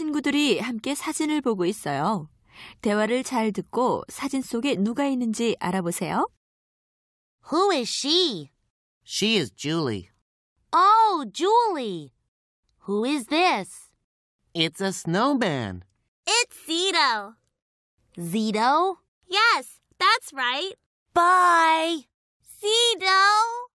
친구들이 함께 사진을 보고 있어요. 대화를 잘 듣고 사진 속에 누가 있는지 알아보세요. Who is she? She is Julie. Oh, Julie. Who is this? It's a snowman. It's Zito. Zito? Yes, that's right. Bye.